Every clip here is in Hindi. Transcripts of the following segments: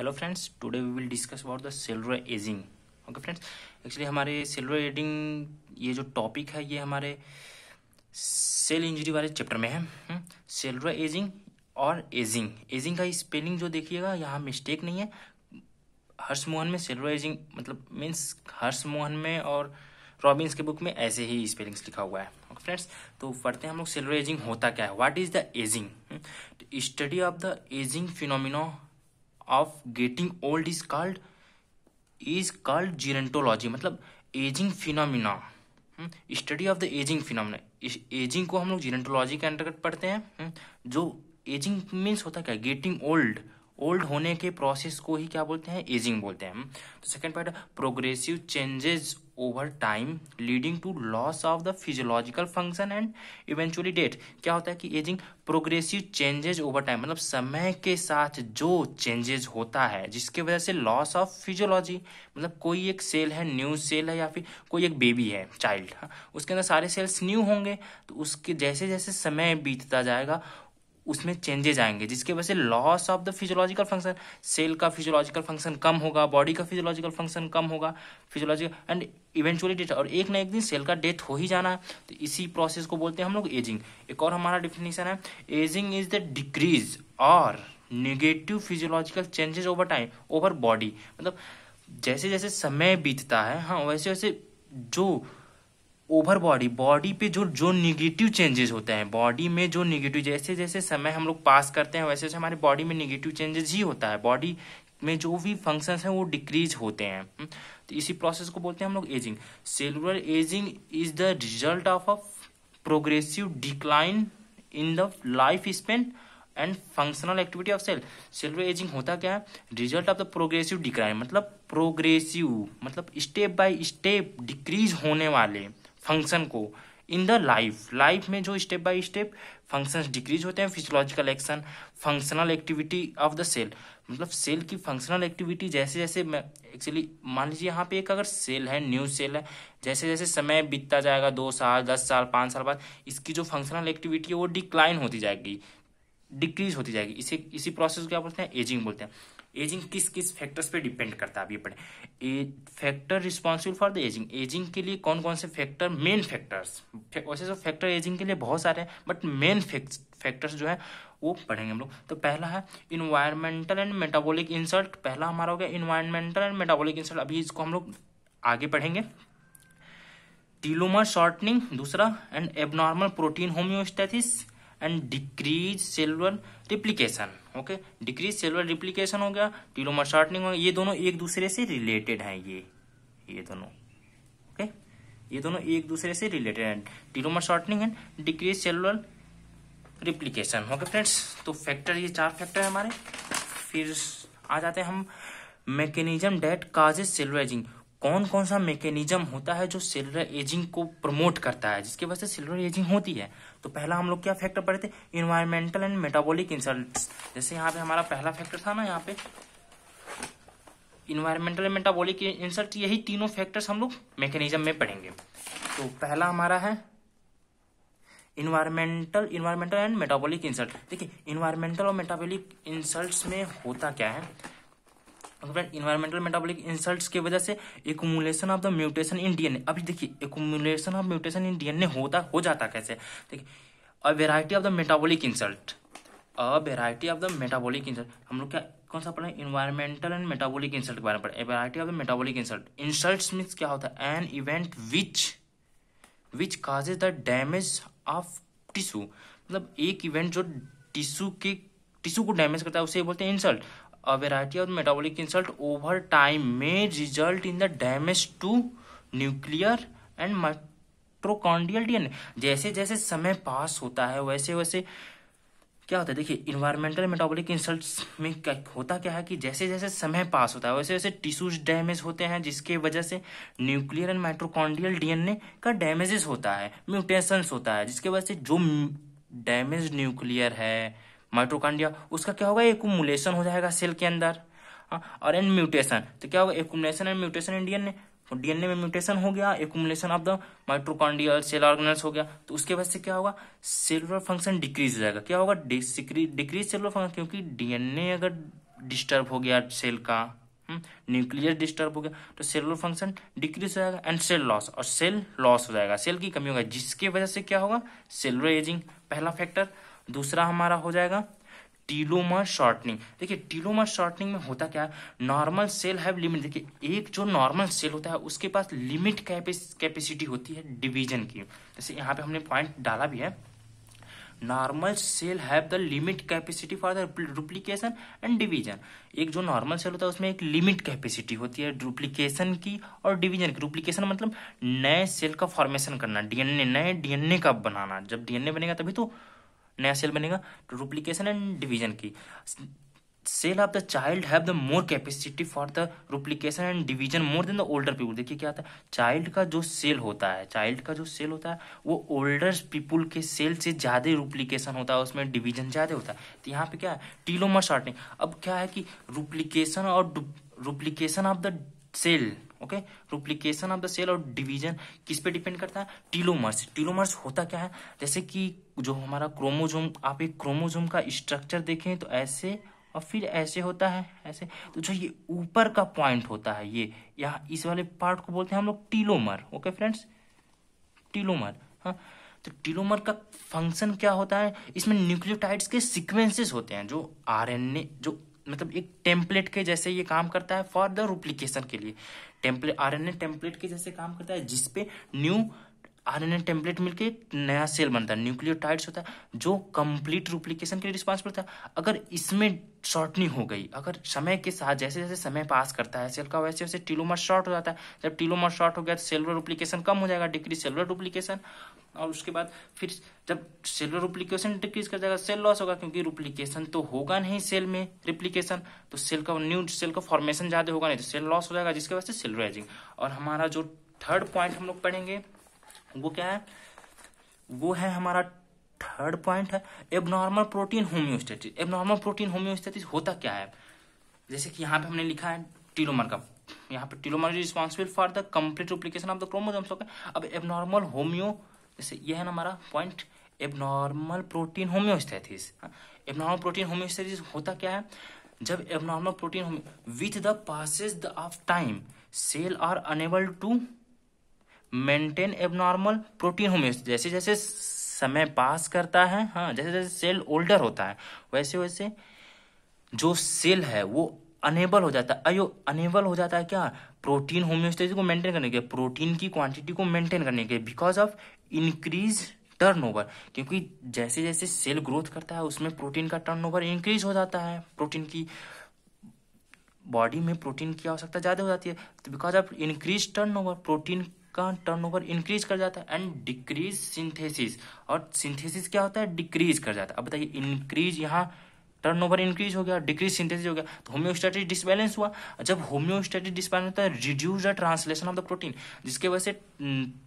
Hello friends today we will discuss about the cellular ageing okay friends actually हमारे सेलुलर एजिंग ये जो टॉपिक है ये हमारे सेल इंजरी वाले चैप्टर में है सेलुलर हम्म, एजिंग और एजिंग एजिंग का स्पेलिंग जो देखिएगा यहाँ मिस्टेक नहीं है हर्ष मोहन में सेलुलर एजिंग मतलब मीन्स हर्ष मोहन में और रॉबिन्स के बुक में ऐसे ही स्पेलिंग्स लिखा हुआ है ओके फ्रेंड्स तो पढ़ते हैं हम लोग सेलुलर एजिंग होता क्या है what is the ageing study of the ageing phenomena of getting old is called is called gerontology मतलब ageing phenomena study of the ageing phenomena ageing को हम लोग जीरेंटोलॉजी के अंतर्गत पढ़ते हैं हम्म, जो एजिंग मीन्स होता क्या गेटिंग ओल्ड ओल्ड होने के प्रोसेस को ही क्या बोलते हैं एजिंग बोलते हैं हम्म, तो second point progressive changes over time leading to loss of the physiological function and eventually death क्या होता है कि ageing progressive changes over time मतलब समय के साथ जो चेंजेज होता है जिसके वजह से लॉस ऑफ फिजियोलॉजी मतलब कोई एक सेल है न्यू सेल है या फिर कोई एक बेबी है चाइल्ड हाँ, उसके अंदर सारे सेल्स न्यू होंगे तो उसके जैसे जैसे समय बीतता जाएगा उसमें चेंजेज आएंगे जिसकी वजह से loss of the physiological function cell का फिजियोलॉजिकल फंक्शन कम होगा बॉडी का फिजियोलॉजिकल फंक्शन कम होगा फिजियोलॉजिकल एंड इवेंचुअली डेथ और एक ना एक दिन सेल का डेथ हो ही जाना है तो इसी प्रोसेस को बोलते हैं हम लोग एजिंग एक और हमारा डिफिनेशन है एजिंग इज द डिक्रीज और negative physiological changes over time over body मतलब जैसे जैसे समय बीतता है हाँ वैसे वैसे जो ओवर बॉडी बॉडी पे जो जो निगेटिव चेंजेस होते हैं बॉडी में जो निगेटिव जैसे जैसे समय हम लोग पास करते हैं वैसे वैसे हमारे बॉडी में निगेटिव चेंजेस ही होता है बॉडी में जो भी फंक्शन है वो डिक्रीज होते हैं हम्म, तो इसी प्रोसेस को बोलते हैं हम लोग ageing cellular ageing is the result of a progressive decline in the life span and functional activity of cell cellular ageing होता क्या है result of the progressive decline मतलब प्रोग्रेसिव मतलब स्टेप बाय स्टेप डिक्रीज होने वाले फंक्शन को इन द लाइफ लाइफ में जो step by step functions decrease होते हैं physiological action functional activity of the cell मतलब सेल की फंक्शनल एक्टिविटी जैसे जैसे एक्चुअली मान लीजिए यहाँ पे एक अगर सेल है न्यू सेल है जैसे जैसे समय बीतता जाएगा दो साल दस साल पाँच साल बाद इसकी जो फंक्शनल एक्टिविटी है वो डिक्लाइन होती जाएगी डिक्रीज होती जाएगी इसे इसी प्रोसेस को क्या बोलते हैं एजिंग बोलते हैं एजिंग किस किस फैक्टर्स पे डिपेंड करता है अभी पढ़े factor responsible for the ageing ageing के लिए कौन कौन से फैक्टर मेन फैक्टर्स वैसे तो फैक्टर एजिंग के लिए बहुत सारे हैं बट मेन फैक्टर्स जो है वो पढ़ेंगे हम लोग तो पहला है इन्वायरमेंटल एंड मेटाबॉलिक इंसल्ट पहला हमारा हो गया इन्वायरमेंटल एंड मेटाबॉलिक इंसल्ट अभी इसको हम लोग आगे पढ़ेंगे टीलोमर शॉर्टनिंग दूसरा and abnormal protein homeostasis and decrease cellular replication okay decrease cellular replication हो गया टीलोमर शॉर्टनिंग हो गया ये दोनों एक दूसरे से रिलेटेड हैं ये ये दोनों ओके ये दोनों एक दूसरे से रिलेटेड हैं telomere shortening and decrease cellular replication okay friends तो फैक्टर ये चार फैक्टर है हमारे फिर आ जाते हैं हम mechanism that causes cellular ageing कौन कौन सा मैकेनिज्म होता है जो सेलुलर एजिंग को प्रमोट करता है जिसकी वजह से सेलुलर एजिंग होती है तो पहला हम लोग क्या फैक्टर पढ़े थे इन्वायरमेंटल एंड मेटाबॉलिक इंसल्ट जैसे यहाँ पे हमारा पहला फैक्टर था ना यहाँ पे इन्वायरमेंटल एंड मेटाबॉलिक इंसल्ट यही तीनों फैक्टर्स हम लोग मैकेनिज्म में पढ़ेंगे तो पहला हमारा है environmental environmental and metabolic insult देखिए इन्वायरमेंटल और मेटाबॉलिक इंसल्ट में होता क्या है फ्रेंड इन्वायरमेंटल मेटाबॉलिक इंसल्ट्स की वजह से accumulation of the mutation in DNA अभी देखिए accumulation of mutation in DNA होता हो जाता कैसे देखिए a variety of the metabolic insult a variety of the metabolic insult हम लोग क्या कौन सा पढ़ा है इन्वायरमेंटल एंड मेटाबॉलिक इंसल्ट के बारे में पढ़ा variety of the metabolic insult insult means क्या होता है an event which which causes the damage of tissue मतलब एक इवेंट जो टिश्यू के टिश्यू को डैमेज करता है उसे बोलते हैं insult a variety of metabolic insult over time may result in the damage to nuclear mitochondrial D जैसे जैसे समय पास होता है वैसे वैसे क्या होता है देखिए इन्वायरमेंटल मेटाबॉलिक इंसल्ट में क्या होता क्या है कि जैसे जैसे समय पास होता है वैसे वैसे टिश्यूज डैमेज होते हैं जिसके वजह से न्यूक्लियर एंड माइट्रोकॉन्डियल डीएनए का डैमेजेस होता है म्यूटेशंस होता है जिसके वजह से जो डैमेज न्यूक्लियर है माइट्रोकांडिया उसका क्या होगा एकुमुलेशन हो जाएगा सेल के अंदर हाँ, और एंड म्यूटेशन तो क्या होगा accumulation and mutation in DNA DNA में म्यूटेशन हो गया accumulation of the mitochondrial cell organelles हो गया तो उसके वजह से क्या होगा सेलुलर फंक्शन डिक्रीज हो जाएगा क्या होगा डिक्रीज सेलुलर फंक्शन क्योंकि डीएनए अगर डिस्टर्ब हो गया सेल का न्यूक्लियस हम्म, डिस्टर्ब हो गया तो सेलुलर फंक्शन डिक्रीज हो जाएगा एंड सेल लॉस और सेल लॉस हो जाएगा सेल की कमी होगा जिसके वजह से क्या होगा सेलुलर एजिंग पहला फैक्टर दूसरा हमारा हो जाएगा टीलोमर शॉर्टनिंग देखिए टीलोमर शॉर्टनिंग में होता क्या है नॉर्मल सेल हैव लिमिट देखिए एक जो नॉर्मल सेल होता है उसके पास लिमिट कैपेसिटी होती है डिवीजन की जैसे यहाँ पे हमने पॉइंट डाला भी है normal cell have the limit capacity for the duplication and division एक जो नॉर्मल सेल होता है उसमें एक लिमिट कैपेसिटी होती है डुप्लीकेशन की और डिवीजन की डुप्लीकेशन मतलब नए सेल का फॉर्मेशन करना डीएनए नए डीएनए का बनाना जब डीएनए बनेगा तभी तो नया सेल बनेगा तो डुप्लीकेशन एंड डिवीजन की cell of the child have the more capacity for the duplication and division more than the older people देखिए क्या होता है चाइल्ड का जो सेल होता है चाइल्ड का जो सेल होता है वो ओल्डर पीपुल के सेल से ज़्यादा डुप्लीकेशन होता है उसमें डिवीजन ज़्यादा होता है तो यहाँ पे क्या है टीलोमर शॉर्टनिंग अब क्या है कि डुप्लीकेशन और duplication of the cell okay duplication of the cell और डिवीजन किस पे डिपेंड करता है टीलोमर्स टीलोमर्स होता क्या है जैसे कि जो हमारा क्रोमोजोम आप एक क्रोमोजोम का स्ट्रक्चर देखें तो ऐसे और फिर ऐसे होता है ऐसे तो जो ये ऊपर का पॉइंट होता है ये यहाँ इस वाले पार्ट को बोलते हैं हम लोग टीलोमर ओके फ्रेंड्स टीलोमर हाँ तो टीलोमर का फंक्शन क्या होता है इसमें न्यूक्लियोटाइड्स के सीक्वेंसेस होते हैं जो आरएनए जो मतलब एक टेम्पलेट के जैसे ये काम करता है फॉर द रूप्लीकेशन के लिए टेम्पलेट आरएनए टेम्पलेट के जैसे काम करता है जिसपे न्यू आरएनए टेम्पलेट मिलकर एक नया सेल बनता है न्यूक्लियोटाइड्स होता है जो कंप्लीट रूप्लीकेशन के लिए रिस्पॉन्सिबल होता है अगर इसमें शॉर्टनिंग हो गई अगर समय के साथ जैसे जैसे समय पास करता है सेल का वैसे वैसे टीलोमर शॉर्ट हो जाता है जब टीलोमर शॉर्ट हो गया तो सेलुलर रूप्लीकेशन कम हो जाएगा डिक्रीज सेलुलर रूप्लीकेशन और उसके बाद फिर जब सेलुलर रूप्लीकेशन डिक्रीज कर जाएगा सेल लॉस होगा क्योंकि रूप्लीकेशन तो होगा नहीं सेल में रिप्लीकेशन तो सेल का न्यू सेल का फॉर्मेशन ज्यादा होगा नहीं तो सेल लॉस हो जाएगा जिसके वजह से और हमारा जो थर्ड पॉइंट हम लोग पढ़ेंगे वो क्या है वो है हमारा थर्ड पॉइंट है abnormal protein homeostasis abnormal protein homeostasis होता क्या है जैसे कि यहाँ पे हमने लिखा है टीलोमर का यहाँ पे telomere is responsible for the complete replication of the chromosomes okay अब एबनॉर्मल होम्यो जैसे ये है हमारा point abnormal protein homeostasis abnormal protein homeostasis होता क्या है जब abnormal protein with the passes of time cell are unable to maintain abnormal protein होमिस जैसे जैसे समय पास करता है हाँ जैसे जैसे सेल ओल्डर होता है वैसे वैसे जो सेल है वो अनेबल हो जाता है अयो अनेबल हो जाता है क्या प्रोटीन होम्योस्टेसिस को मेंटेन करने के लिए प्रोटीन की क्वांटिटी को मेंटेन करने के लिए बिकॉज ऑफ इंक्रीज टर्नओवर क्योंकि जैसे जैसे सेल ग्रोथ करता है उसमें प्रोटीन का टर्नओवर इंक्रीज हो जाता है प्रोटीन की बॉडी में प्रोटीन की आवश्यकता ज़्यादा हो जाती है तो because of increase turnover protein का टर्नओवर इंक्रीज कर जाता है एंड डिक्रीज सिंथेसिस और सिंथेसिस क्या होता है डिक्रीज कर जाता है अब बताइए इंक्रीज यहाँ टर्नओवर इंक्रीज हो गया डिक्रीज सिंथेसिस हो गया तो होम्योस्टेटिक डिसबैलेंस हुआ जब होम्योस्टेटिक डिसबैलेंस होता है reduce the translation of the protein जिसके वजह से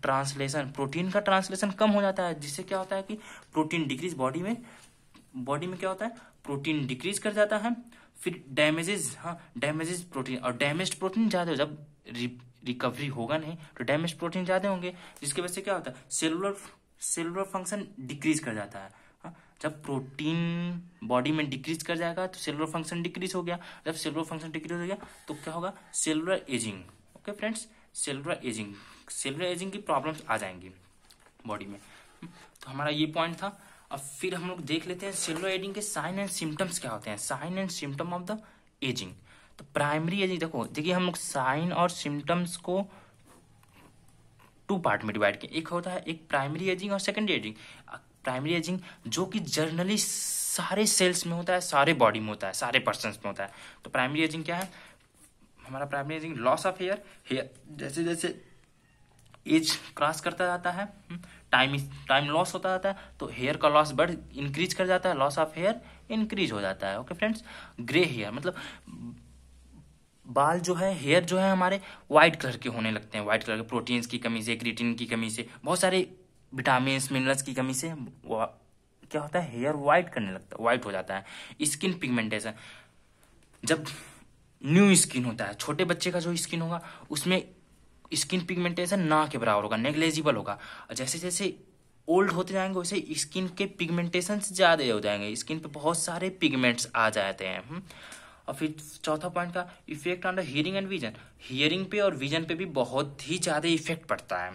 ट्रांसलेशन प्रोटीन का ट्रांसलेशन कम हो जाता है जिससे क्या होता है कि प्रोटीन डिक्रीज बॉडी में बॉडी में क्या होता है प्रोटीन डिक्रीज कर जाता है फिर डैमेजेस हाँ डैमेजेस प्रोटीन और डैमेज प्रोटीन ज़्यादा जब रिकवरी होगा नहीं तो डैमेज प्रोटीन ज़्यादा होंगे जिसकी वजह से क्या होता है सेलुलर सेलुलर फंक्शन डिक्रीज कर जाता है हाँ, जब प्रोटीन बॉडी में डिक्रीज कर जाएगा तो सेलुलर फंक्शन डिक्रीज हो गया जब सेलुलर फंक्शन डिक्रीज हो गया तो क्या होगा cellular ageing okay friends cellular aging cellular aging की प्रॉब्लम्स आ जाएंगी बॉडी में तो हमारा ये पॉइंट था अब फिर हम लोग देख लेते हैं सेलुलर एजिंग के साइन एंड सिम्टम्स क्या होते हैं sign and symptom of the aging तो प्राइमरी एजिंग देखो देखिए हम लोग साइन और सिम्टम्स को टू पार्ट में डिवाइड किए एक होता है एक प्राइमरी एजिंग और सेकेंडरी एजिंग प्राइमरी एजिंग जो कि जर्नली सारे सेल्स में होता है सारे बॉडी में होता है सारे पर्सन में होता है तो प्राइमरी एजिंग क्या है हमारा primary aging loss of hair hair जैसे जैसे एज क्रॉस करता जाता है टाइम टाइम लॉस होता जाता है तो हेयर का लॉस बढ़ इंक्रीज कर जाता है लॉस ऑफ हेयर इंक्रीज हो जाता है ओके फ्रेंड्स ग्रे हेयर मतलब बाल जो है हेयर जो है हमारे व्हाइट कलर के होने लगते हैं व्हाइट कलर के प्रोटीन्स की कमी से क्रीटीन की कमी से बहुत सारे विटामिन मिनरल्स की कमी से क्या होता है हेयर व्हाइट करने लगता है वाइट हो जाता है स्किन पिगमेंटेशन जब न्यू स्किन होता है छोटे बच्चे का जो स्किन होगा उसमें स्किन पिगमेंटेशन ना के बराबर होगा नेग्लेजिबल होगा और जैसे जैसे ओल्ड होते जाएंगे वैसे स्किन के पिगमेंटेशन ज़्यादा हो जाएंगे स्किन पे बहुत सारे पिगमेंट्स आ जाते हैं हम्म। और फिर चौथा पॉइंट का effect on the hearing and vision hearing पे और विजन पे भी बहुत ही ज़्यादा इफेक्ट पड़ता है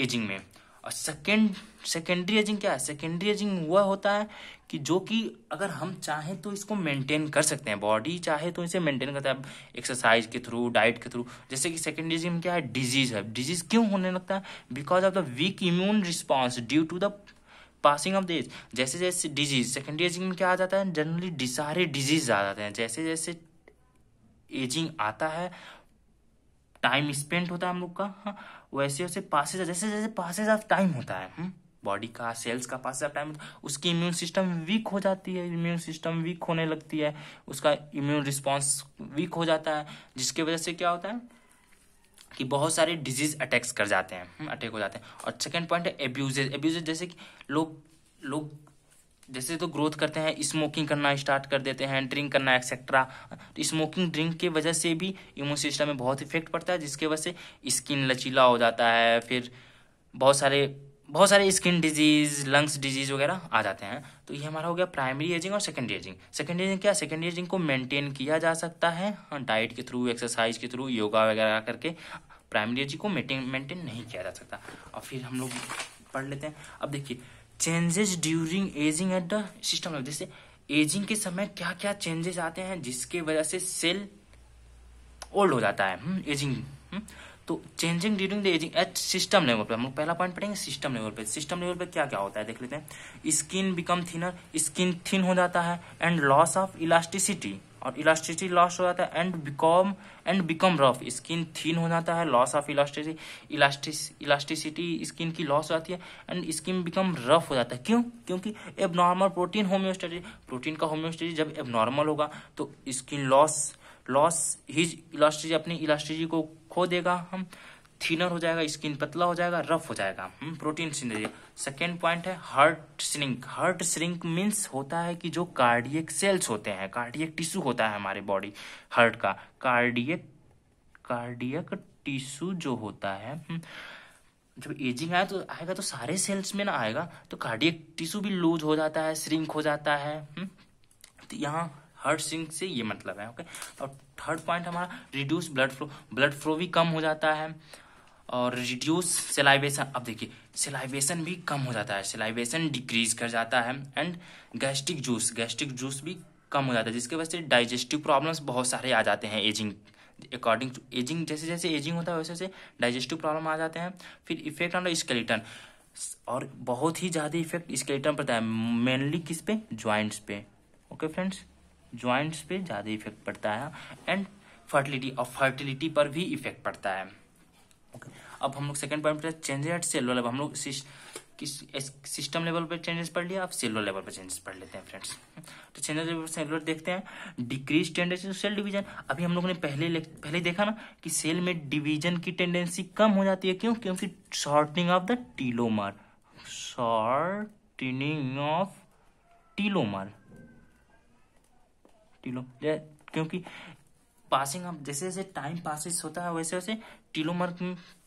एजिंग हम्म, में और सेकेंड सेकेंडरी एजिंग क्या है सेकेंडरी एजिंग वह होता है कि जो कि अगर हम चाहें तो इसको मेंटेन कर सकते हैं बॉडी चाहे तो इसे मेंटेन करते हैं एक्सरसाइज के थ्रू डाइट के थ्रू जैसे कि सेकेंडरी एजिंग क्या है डिजीज है डिजीज क्यों होने लगता है because of the weak immune response due to the passing of the age जैसे जैसे डिजीज सेकेंडरी एजिंग में क्या आ जाता है जनरली सारे डिजीज आ जाते हैं जैसे जैसे एजिंग आता है टाइम स्पेंड होता है हम लोग का हाँ वैसे वैसे पासेज जैसे जैसे पासेज ऑफ टाइम होता है बॉडी हाँ, का सेल्स का पासेज ऑफ टाइम उसकी इम्यून सिस्टम वीक हो जाती है इम्यून सिस्टम वीक होने लगती है उसका इम्यून रिस्पॉन्स वीक हो जाता है जिसके वजह से क्या होता है कि बहुत सारे डिजीज अटैक्स कर जाते हैं अटैक हम्म, हो जाते हैं और सेकेंड पॉइंट है एब्यूजेज एब्यूजेज जैसे कि लोग लोग जैसे तो ग्रोथ करते हैं स्मोकिंग करना स्टार्ट कर देते हैं ड्रिंक करना एक्सेट्रा तो स्मोकिंग ड्रिंक की वजह से भी इम्यून सिस्टम में बहुत इफेक्ट पड़ता है जिसके वजह से स्किन लचीला हो जाता है फिर बहुत सारे बहुत सारे स्किन डिजीज लंग्स डिजीज वगैरह आ जाते हैं तो ये हमारा हो गया प्राइमरी एजिंग और सेकेंडरी एजिंग सेकेंडरी एजिंग क्या सेकेंडरी एजिंग को मेंटेन किया जा सकता है डाइट हाँ, के थ्रू एक्सरसाइज के थ्रू योगा वगैरह करके प्राइमरी एजी को मेंटेन नहीं किया जा सकता और फिर हम लोग पढ़ लेते हैं अब देखिए changes during aging at the system जैसे एजिंग के समय क्या क्या चेंजेस आते हैं जिसके वजह से सेल ओल्ड हो जाता है एजिंग हम्म, हम्म, तो changing during the aging at system level पर हम लोग पहला पॉइंट पढ़ेंगे सिस्टम लेवल पर सिस्टम लेवल पर क्या क्या होता है देख लेते हैं skin become thinner skin thin हो जाता है एंड लॉस ऑफ इलास्टिसिटी और इलास्टिसिटी लॉस हो जाता है and become and become rough skin thin हो जाता है loss of elasticity elastic elasticity skin की लॉस हो जाती है एंड स्किन बिकम रफ हो जाता है क्यों क्योंकि एबनॉर्मल प्रोटीन होम्योस्टेटिस प्रोटीन का होम्योस्टेटिस जब एबनॉर्मल होगा तो skin loss loss his elasticity अपनी इलास्टिसिटी को खो देगा हम थिनर हो जाएगा स्किन पतला हो जाएगा रफ हो जाएगा प्रोटीन सिंथेसिस सेकेंड पॉइंट है heart shrink heart shrink means होता है कि जो कार्डियक सेल्स होते हैं कार्डियक टिश्यू होता है हमारे बॉडी हार्ट का कार्डियक कार्डियक टिश्यू जो होता है हम्म, जब एजिंग आया तो आएगा तो सारे सेल्स में ना आएगा तो कार्डियक टिश्यू भी लूज हो जाता है श्रिंक हो जाता है हम्म। तो यहाँ हर्ट सिंक से ये मतलब है ओके और थर्ड पॉइंट हमारा reduce blood flow blood flow भी कम हो जाता है और रिड्यूस सिलाइवेशन अब देखिए सिलाइवेशन भी कम हो जाता है सिलाइवेशन डिक्रीज कर जाता है and gastric juice gastric juice भी कम हो जाता है जिसकी वजह से डाइजेस्टिव प्रॉब्लम्स बहुत सारे आ जाते हैं एजिंग अकॉर्डिंग टू एजिंग जैसे जैसे एजिंग होता है वैसे वैसे डाइजेस्टिव प्रॉब्लम आ जाते हैं फिर इफेक्ट ऑन स्केलेटन और बहुत ही ज़्यादा इफेक्ट स्केलेटन पड़ता है मेनली किस पे ज्वाइंट्स पे ओके फ्रेंड्स ज्वाइंट्स पे ज़्यादा इफेक्ट पड़ता है एंड फर्टिलिटी और फर्टिलिटी पर भी इफेक्ट पड़ता है okay. अब हम लोग सेकंड पॉइंट पर चेंजेस एट सेलो लेवल हम लोग सिस्टम लेवल पर चेंजेस पढ़ लिया अब सेलो लेवल पर चेंजेस पढ़ लेते हैं फ्रेंड्स तो चेंजेस लेवल सेलुलर देखते हैं डिक्रीज टेंडेंसी सेल डिवीजन अभी हम लोग ने पहले पहले देखा ना कि सेल में डिवीजन की टेंडेंसी कम हो जाती है क्यों क्योंकि shortening of the telomere shortening of telomere टीलो क्योंकि पासिंग ऑफ जैसे जैसे टाइम पासिस होता है वैसे वैसे टीलोमर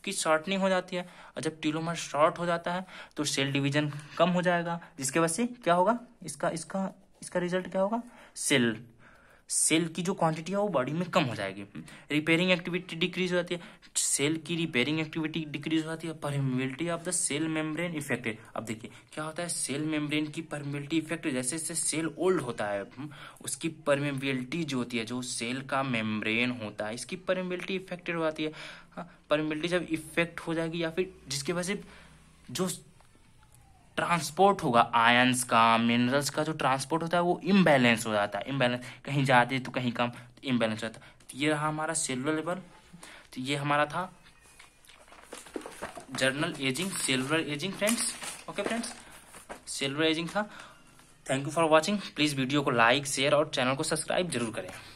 की शॉर्टनिंग हो जाती है और जब टीलोमर शॉर्ट हो जाता है तो सेल डिवीजन कम हो जाएगा जिसके वजह से क्या होगा इसका इसका इसका रिजल्ट क्या होगा सेल सेल की जो क्वांटिटी है वो बॉडी में कम हो जाएगी रिपेयरिंग एक्टिविटी डिक्रीज हो जाती है सेल की रिपेयरिंग एक्टिविटी डिक्रीज हो जाती है permeability of the cell membrane effect अब देखिए क्या होता है सेल मेम्ब्रेन की परमिबिलिटी इफेक्ट जैसे जैसे सेल ओल्ड होता है हम्म, उसकी परमेबिलिटी जो होती है जो सेल का मेम्ब्रेन होता है इसकी परमेबिलिटी इफेक्टेड हो जाती है हाँ परमेबिलिटी जब इफेक्ट हो जाएगी या फिर जिसके वजह से जो ट्रांसपोर्ट होगा आयंस का मिनरल्स का जो ट्रांसपोर्ट होता है वो इम्बैलेंस हो जाता है इम्बैलेंस कहीं जाते तो कहीं कम तो इम्बैलेंस हो जाता है तो ये रहा हमारा सेलुलर लेवल तो ये हमारा था general aging cellular aging friends okay friends cellular aging था thank you for watching please video को लाइक शेयर और चैनल को सब्सक्राइब जरूर करें